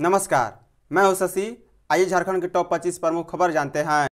नमस्कार मैं हूं शशि आइए झारखंड के टॉप 25 प्रमुख खबर जानते हैं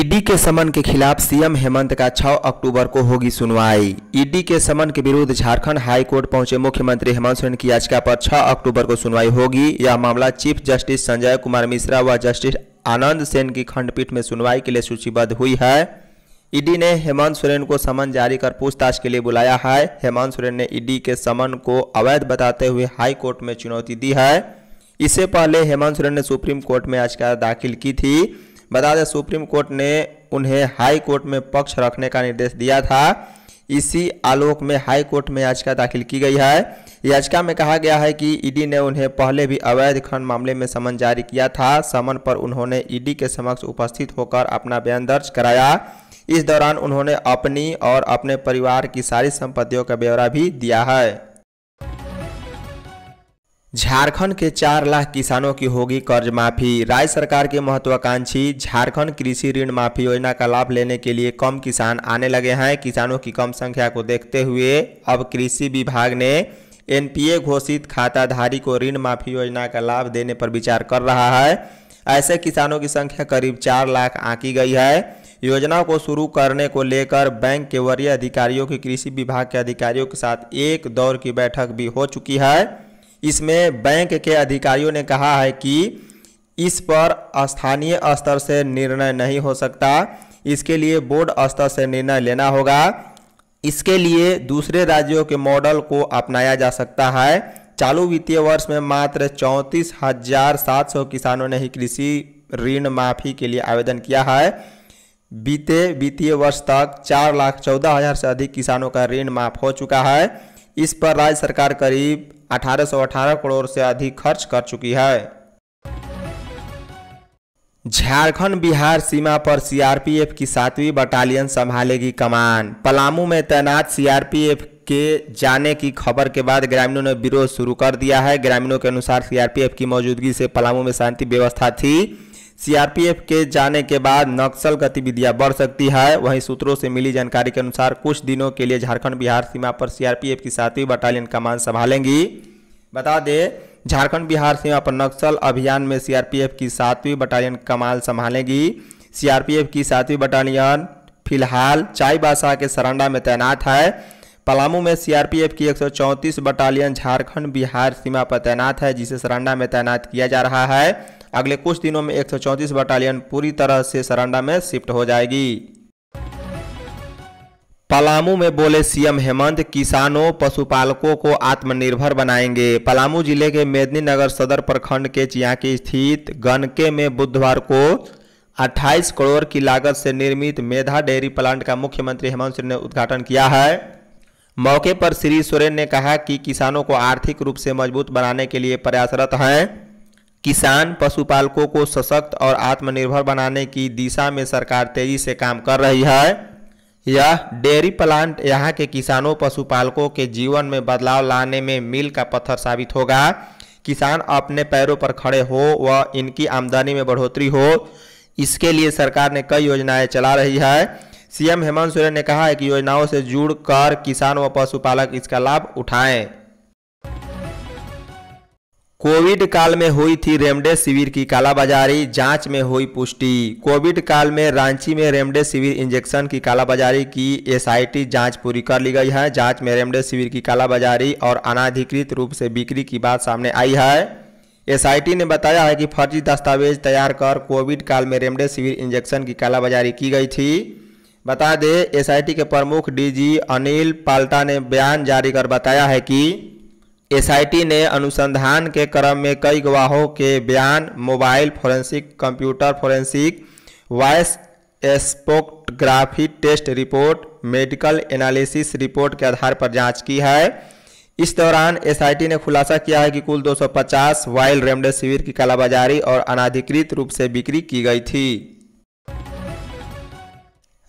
ईडी के समन के खिलाफ सीएम हेमंत का 6 अक्टूबर को होगी सुनवाई ईडी के समन के विरुद्ध झारखंड हाई कोर्ट पहुंचे मुख्यमंत्री हेमंत सोरेन की याचिका पर 6 अक्टूबर को सुनवाई होगी यह मामला चीफ जस्टिस संजय कुमार मिश्रा व जस्टिस आनंद सेन की खंडपीठ में सुनवाई के लिए सूचीबद्ध हुई है ईडी ने हेमंत सोरेन को समन जारी कर पूछताछ के लिए बुलाया है हेमंत सोरेन ने ईडी के समन को अवैध बताते हुए हाई कोर्ट में चुनौती दी है इससे पहले हेमंत सोरेन ने सुप्रीम कोर्ट में याचिका दाखिल की थी बता दें सुप्रीम कोर्ट ने उन्हें हाई कोर्ट में पक्ष रखने का निर्देश दिया था इसी आलोक में हाई कोर्ट में याचिका दाखिल की गई है याचिका में कहा गया है कि ईडी ने उन्हें पहले भी अवैध खंड मामले में समन जारी किया था समन पर उन्होंने ईडी के समक्ष उपस्थित होकर अपना बयान दर्ज कराया इस दौरान उन्होंने अपनी और अपने परिवार की सारी संपत्तियों का ब्यौरा भी दिया है झारखंड के चार लाख किसानों की होगी कर्ज माफी राज्य सरकार की महत्वाकांक्षी झारखंड कृषि ऋण माफी योजना का लाभ लेने के लिए कम किसान आने लगे हैं किसानों की कम संख्या को देखते हुए अब कृषि विभाग ने एनपीए घोषित खाताधारी को ऋण माफी योजना का लाभ देने पर विचार कर रहा है ऐसे किसानों की संख्या करीब चार लाख आंकी गई है योजना को शुरू करने को लेकर बैंक के वरीय अधिकारियों की कृषि विभाग के अधिकारियों के साथ एक दौर की बैठक भी हो चुकी है इसमें बैंक के अधिकारियों ने कहा है कि इस पर स्थानीय स्तर से निर्णय नहीं हो सकता इसके लिए बोर्ड स्तर से निर्णय लेना होगा इसके लिए दूसरे राज्यों के मॉडल को अपनाया जा सकता है चालू वित्तीय वर्ष में मात्र चौंतीस हजार सात सौ किसानों ने ही कृषि ऋण माफी के लिए आवेदन किया है बीते वित्तीय वर्ष तक चार लाख चौदह हजार से अधिक किसानों का ऋण माफ हो चुका है इस पर राज्य सरकार करीब 1818 करोड़ से अधिक खर्च कर चुकी है झारखंड बिहार सीमा पर सीआरपीएफ की सातवीं बटालियन संभालेगी कमान पलामू में तैनात सीआरपीएफ के जाने की खबर के बाद ग्रामीणों ने विरोध शुरू कर दिया है ग्रामीणों के अनुसार सीआरपीएफ की मौजूदगी से पलामू में शांति व्यवस्था थी सीआरपीएफ के जाने के बाद नक्सल गतिविधियां बढ़ सकती है वहीं सूत्रों से मिली जानकारी के अनुसार कुछ दिनों के लिए झारखंड बिहार सीमा पर सीआरपीएफ की सातवीं बटालियन कमान संभालेंगी बता दें झारखंड बिहार सीमा पर नक्सल अभियान में सीआरपीएफ की सातवीं बटालियन कमान संभालेंगी सीआरपीएफ की सातवीं बटालियन फिलहाल चाईबासा के सरंडा में तैनात है पलामू में सीआरपीएफ की एक बटालियन झारखंड बिहार सीमा पर तैनात है जिसे सरंडा में तैनात किया जा रहा है अगले कुछ दिनों में एक बटालियन पूरी तरह से सरांडा में शिफ्ट हो जाएगी पलामू में बोले सीएम हेमंत किसानों पशुपालकों को आत्मनिर्भर बनाएंगे पलामू जिले के मेदनी नगर सदर प्रखंड के चियाकी स्थित गनके में बुधवार को 28 करोड़ की लागत से निर्मित मेधा डेयरी प्लांट का मुख्यमंत्री हेमंत सोरेन ने उद्घाटन किया है मौके पर श्री सोरेन ने कहा कि किसानों को आर्थिक रूप से मजबूत बनाने के लिए प्रयासरत हैं किसान पशुपालकों को सशक्त और आत्मनिर्भर बनाने की दिशा में सरकार तेजी से काम कर रही है यह डेयरी प्लांट यहाँ के किसानों पशुपालकों के जीवन में बदलाव लाने में मील का पत्थर साबित होगा किसान अपने पैरों पर खड़े हो व इनकी आमदनी में बढ़ोतरी हो इसके लिए सरकार ने कई योजनाएं चला रही है सीएम हेमंत सोरेन ने कहा है कि योजनाओं से जुड़ कर किसान व पशुपालक इसका लाभ उठाएं कोविड काल में हुई थी रेमडेसिविर की कालाबाजारी जांच में हुई पुष्टि कोविड काल में रांची में रेमडेसिविर इंजेक्शन की कालाबाजारी की एसआईटी जांच पूरी कर ली गई है जांच में रेमडेसिविर की कालाबाजारी और अनाधिकृत रूप से बिक्री की बात सामने आई है एसआईटी ने बताया है कि फर्जी दस्तावेज तैयार कर कोविड काल में रेमडेसिविर इंजेक्शन की कालाबाजारी की गई थी बता दें एस के प्रमुख डी अनिल पाल्टा ने बयान जारी कर बताया है कि एसआईटी ने अनुसंधान के क्रम में कई गवाहों के बयान mobile forensic computer forensic voice spectrography test report medical analysis report के आधार पर जांच की है इस दौरान एसआईटी ने खुलासा किया है कि कुल 250 वाइल्ड रेमडेसिविर की कालाबाजारी और अनाधिकृत रूप से बिक्री की गई थी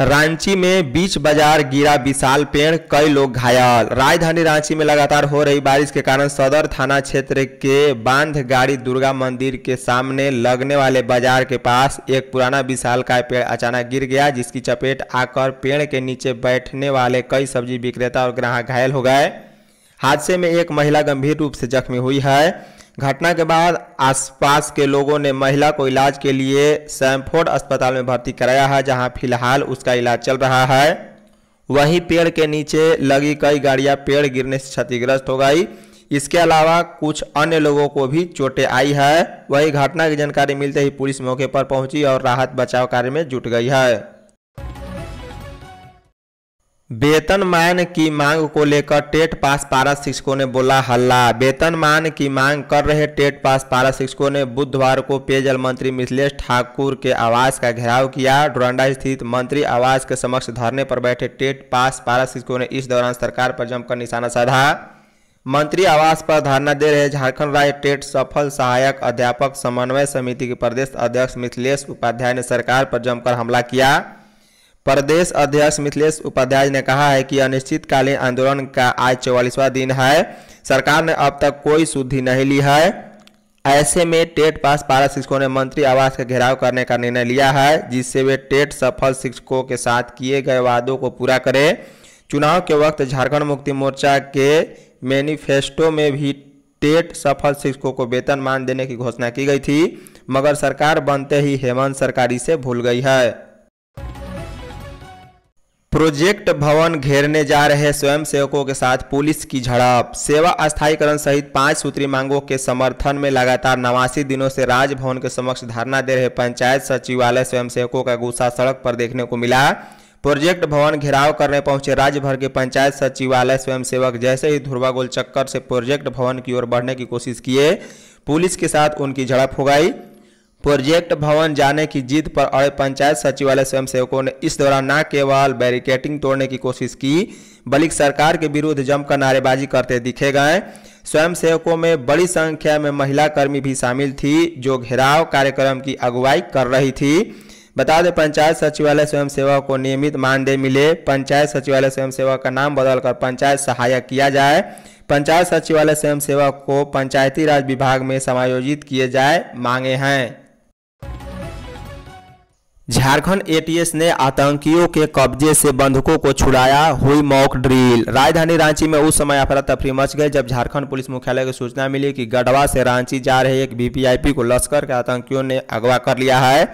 रांची में बीच बाजार गिरा विशाल पेड़ कई लोग घायल राजधानी रांची में लगातार हो रही बारिश के कारण सदर थाना क्षेत्र के बांध गाड़ी दुर्गा मंदिर के सामने लगने वाले बाजार के पास एक पुराना विशाल का पेड़ अचानक गिर गया जिसकी चपेट आकर पेड़ के नीचे बैठने वाले कई सब्जी विक्रेता और ग्राहक घायल हो गए हादसे में एक महिला गंभीर रूप से जख्मी हुई है घटना के बाद आसपास के लोगों ने महिला को इलाज के लिए सैमफोर्ड अस्पताल में भर्ती कराया है जहां फिलहाल उसका इलाज चल रहा है वहीं पेड़ के नीचे लगी कई गाड़ियां पेड़ गिरने से क्षतिग्रस्त हो गई इसके अलावा कुछ अन्य लोगों को भी चोटें आई है वहीं घटना की जानकारी मिलते ही पुलिस मौके पर पहुंची और राहत बचाव कार्य में जुट गई है वेतन मान की मांग को लेकर टेट पास पारा शिक्षकों ने बोला हल्ला वेतनमान की मांग कर रहे टेट पास पारा शिक्षकों ने बुधवार को पेयजल मंत्री मिथिलेश ठाकुर के आवास का घेराव किया डोरंडा स्थित मंत्री आवास के समक्ष धरने पर बैठे टेट पास पारा शिक्षकों ने इस दौरान सरकार पर जमकर निशाना साधा मंत्री आवास पर धरना दे रहे झारखंड राज्य टेट सफल सहायक अध्यापक समन्वय समिति के प्रदेश अध्यक्ष मिथिलेश उपाध्याय ने सरकार पर जमकर हमला किया प्रदेश अध्यक्ष मिथिलेश उपाध्याय ने कहा है कि अनिश्चितकालीन आंदोलन का आज चौवालीसवां दिन है सरकार ने अब तक कोई शुद्धि नहीं ली है ऐसे में टेट पास पारा शिक्षकों ने मंत्री आवास का घेराव करने का निर्णय लिया है जिससे वे टेट सफल शिक्षकों के साथ किए गए वादों को पूरा करें चुनाव के वक्त झारखंड मुक्ति मोर्चा के मैनिफेस्टो में भी टेट सफल शिक्षकों को वेतन मान देने की घोषणा की गई थी मगर सरकार बनते ही हेमंत सरकारी से भूल गई है प्रोजेक्ट भवन घेरने जा रहे स्वयंसेवकों के साथ पुलिस की झड़प सेवा स्थायीकरण सहित पांच सूत्री मांगों के समर्थन में लगातार नवासी दिनों से राजभवन के समक्ष धरना दे रहे पंचायत सचिवालय स्वयंसेवकों का गुस्सा सड़क पर देखने को मिला प्रोजेक्ट भवन घेराव करने पहुंचे राज्य भर के पंचायत सचिवालय स्वयंसेवक जैसे ही धुरवा गोल चक्कर से प्रोजेक्ट भवन की ओर बढ़ने की कोशिश किए पुलिस के साथ उनकी झड़प हो गई प्रोजेक्ट भवन जाने की जिद पर अड़े पंचायत सचिवालय स्वयंसेवकों ने इस दौरान न केवल बैरिकेटिंग तोड़ने की कोशिश की बल्कि सरकार के विरुद्ध जमकर नारेबाजी करते दिखे गए स्वयंसेवकों में बड़ी संख्या में महिला कर्मी भी शामिल थी जो घेराव कार्यक्रम की अगुवाई कर रही थी बता दें पंचायत सचिवालय स्वयंसेवक को नियमित मानदेय मिले पंचायत सचिवालय स्वयंसेवक का नाम बदलकर पंचायत सहायक किया जाए पंचायत सचिवालय स्वयंसेवक को पंचायती राज विभाग में समायोजित किए जाए मांगे हैं झारखंड एटीएस ने आतंकियों के कब्जे से बंधकों को छुड़ाया हुई मॉक ड्रिल राजधानी रांची में उस समय अफरा तफरी मच गई जब झारखंड पुलिस मुख्यालय को सूचना मिली कि गढ़वा से रांची जा रहे एक वीपीआईपी को लश्कर के आतंकियों ने अगवा कर लिया है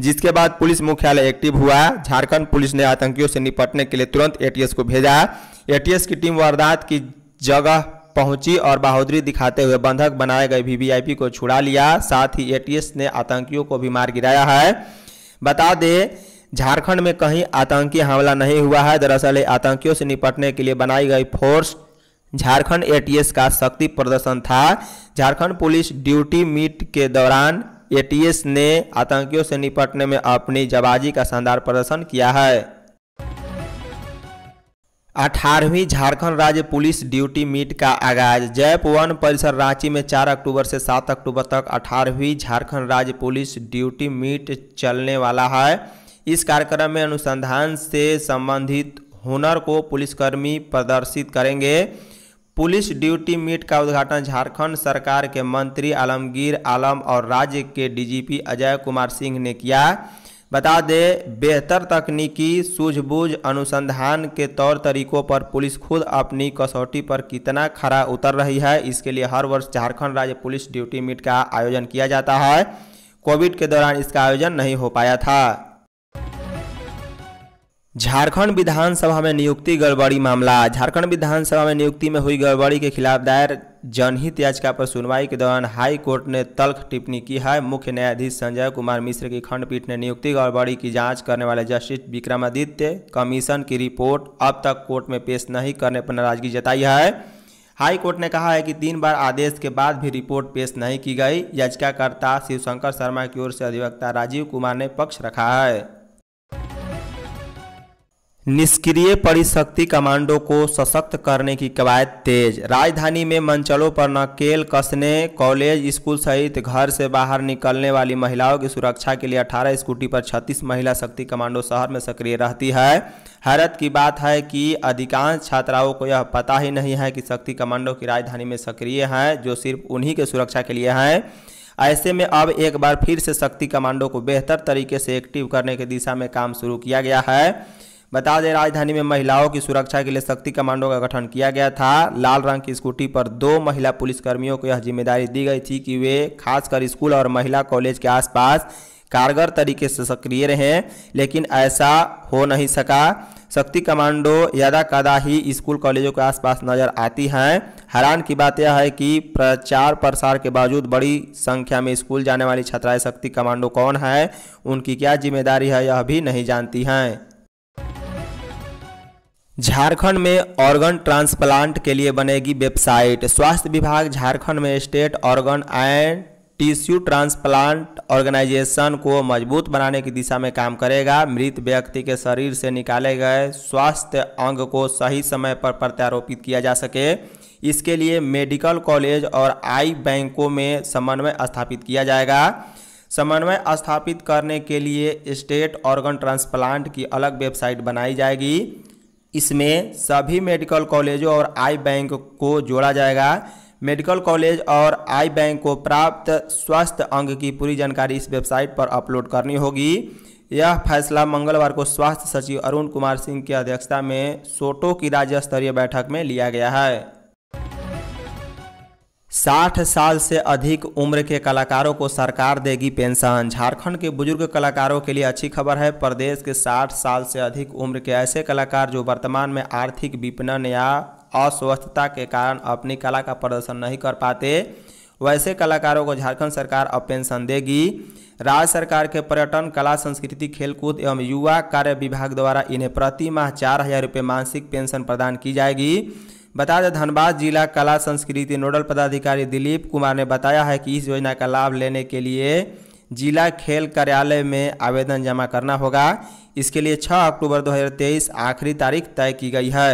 जिसके बाद पुलिस मुख्यालय एक्टिव हुआ झारखंड पुलिस ने आतंकियों से निपटने के लिए तुरंत एटीएस को भेजा एटीएस की टीम वारदात की जगह पहुंची और बहादुरी दिखाते हुए बंधक बनाए गए वीवीआईपी को छुड़ा लिया साथ ही एटीएस ने आतंकियों को भी मार गिराया है बता दें झारखंड में कहीं आतंकी हमला नहीं हुआ है दरअसल आतंकियों से निपटने के लिए बनाई गई फोर्स झारखंड एटीएस का शक्ति प्रदर्शन था झारखंड पुलिस ड्यूटी मीट के दौरान एटीएस ने आतंकियों से निपटने में अपनी जबाजी का शानदार प्रदर्शन किया है अठारहवीं झारखंड राज्य पुलिस ड्यूटी मीट का आगाज जैप वन परिसर रांची में 4 अक्टूबर से 7 अक्टूबर तक अठारहवीं झारखंड राज्य पुलिस ड्यूटी मीट चलने वाला है इस कार्यक्रम में अनुसंधान से संबंधित हुनर को पुलिसकर्मी प्रदर्शित करेंगे पुलिस ड्यूटी मीट का उद्घाटन झारखंड सरकार के मंत्री आलमगीर आलम और राज्य के डीजीपी अजय कुमार सिंह ने किया बता दें बेहतर तकनीकी सूझबूझ अनुसंधान के तौर तरीकों पर पुलिस खुद अपनी कसौटी पर कितना खरा उतर रही है इसके लिए हर वर्ष झारखंड राज्य पुलिस ड्यूटी मीट का आयोजन किया जाता है कोविड के दौरान इसका आयोजन नहीं हो पाया था झारखंड विधानसभा में नियुक्ति गड़बड़ी मामला झारखंड विधानसभा में नियुक्ति में हुई गड़बड़ी के खिलाफ दायर जनहित याचिका पर सुनवाई के दौरान हाई कोर्ट ने तल्ख टिप्पणी की है मुख्य न्यायाधीश संजय कुमार मिश्र की खंडपीठ ने नियुक्ति गड़बड़ी की जांच करने वाले जस्टिस विक्रमादित्य कमीशन की रिपोर्ट अब तक कोर्ट में पेश नहीं करने पर नाराजगी जताई है हाई कोर्ट ने कहा है कि तीन बार आदेश के बाद भी रिपोर्ट पेश नहीं की गई याचिकाकर्ता शिवशंकर शर्मा की ओर से अधिवक्ता राजीव कुमार ने पक्ष रखा है निष्क्रिय परिशक्ति कमांडो को सशक्त करने की कवायद तेज राजधानी में मंचलों पर नकेल कसने कॉलेज स्कूल सहित घर से बाहर निकलने वाली महिलाओं की सुरक्षा के लिए 18 स्कूटी पर 36 महिला शक्ति कमांडो शहर में सक्रिय रहती है हैरत की बात है कि अधिकांश छात्राओं को यह पता ही नहीं है कि शक्ति कमांडो की राजधानी में सक्रिय हैं जो सिर्फ उन्हीं के सुरक्षा के लिए हैं ऐसे में अब एक बार फिर से शक्ति कमांडो को बेहतर तरीके से एक्टिव करने की दिशा में काम शुरू किया गया है बता दें राजधानी में महिलाओं की सुरक्षा के लिए शक्ति कमांडो का गठन किया गया था लाल रंग की स्कूटी पर दो महिला पुलिसकर्मियों को यह जिम्मेदारी दी गई थी कि वे खासकर स्कूल और महिला कॉलेज के आसपास कारगर तरीके से सक्रिय रहें लेकिन ऐसा हो नहीं सका शक्ति कमांडो यदा कदा ही स्कूल कॉलेजों के आसपास नज़र आती हैं हैरान की बात यह है कि प्रचार प्रसार के बावजूद बड़ी संख्या में स्कूल जाने वाली छात्राएं शक्ति कमांडो कौन है उनकी क्या जिम्मेदारी है यह भी नहीं जानती हैं झारखंड में ऑर्गन ट्रांसप्लांट के लिए बनेगी वेबसाइट स्वास्थ्य विभाग झारखंड में state organ and tissue transplant organisation को मजबूत बनाने की दिशा में काम करेगा मृत व्यक्ति के शरीर से निकाले गए स्वास्थ्य अंग को सही समय पर प्रत्यारोपित किया जा सके इसके लिए मेडिकल कॉलेज और आई बैंकों में समन्वय स्थापित किया जाएगा समन्वय स्थापित करने के लिए स्टेट ऑर्गन ट्रांसप्लांट की अलग वेबसाइट बनाई जाएगी इसमें सभी मेडिकल कॉलेजों और आई बैंक को जोड़ा जाएगा मेडिकल कॉलेज और आई बैंक को प्राप्त स्वास्थ्य अंग की पूरी जानकारी इस वेबसाइट पर अपलोड करनी होगी यह फैसला मंगलवार को स्वास्थ्य सचिव अरुण कुमार सिंह की अध्यक्षता में सोटो की राज्य स्तरीय बैठक में लिया गया है साठ साल से अधिक उम्र के कलाकारों को सरकार देगी पेंशन झारखंड के बुजुर्ग कलाकारों के लिए अच्छी खबर है प्रदेश के 60 साल से अधिक उम्र के ऐसे कलाकार जो वर्तमान में आर्थिक विपणन या अस्वस्थता के कारण अपनी कला का प्रदर्शन नहीं कर पाते वैसे कलाकारों को झारखंड सरकार अब पेंशन देगी राज्य सरकार के पर्यटन कला संस्कृति खेलकूद एवं युवा कार्य विभाग द्वारा इन्हें प्रति माह चार हज़ार रुपये मासिक पेंशन प्रदान की जाएगी बता दें धनबाद जिला कला संस्कृति नोडल पदाधिकारी दिलीप कुमार ने बताया है कि इस योजना का लाभ लेने के लिए जिला खेल कार्यालय में आवेदन जमा करना होगा इसके लिए 6 अक्टूबर 2023 आखिरी तारीख तय की गई है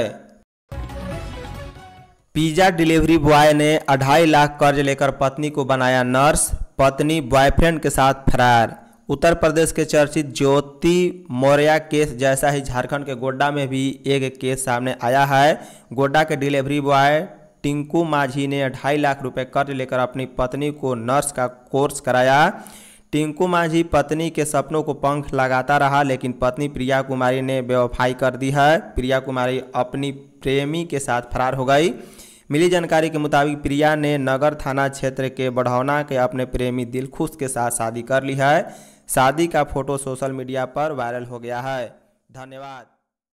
पिज्जा डिलीवरी बॉय ने अढ़ाई लाख कर्ज लेकर पत्नी को बनाया नर्स पत्नी बॉयफ्रेंड के साथ फरार उत्तर प्रदेश के चर्चित ज्योति मौर्या केस जैसा ही झारखंड के गोड्डा में भी एक केस सामने आया है गोड्डा के डिलीवरी बॉय टिंकू माझी ने ढाई लाख रुपए कर्ज लेकर अपनी पत्नी को नर्स का कोर्स कराया टिंकू माझी पत्नी के सपनों को पंख लगाता रहा लेकिन पत्नी प्रिया कुमारी ने बेवफाई कर दी है प्रिया कुमारी अपनी प्रेमी के साथ फरार हो गई मिली जानकारी के मुताबिक प्रिया ने नगर थाना क्षेत्र के बढ़ौना के अपने प्रेमी दिलखुश के साथ शादी कर ली है शादी का फोटो सोशल मीडिया पर वायरल हो गया है धन्यवाद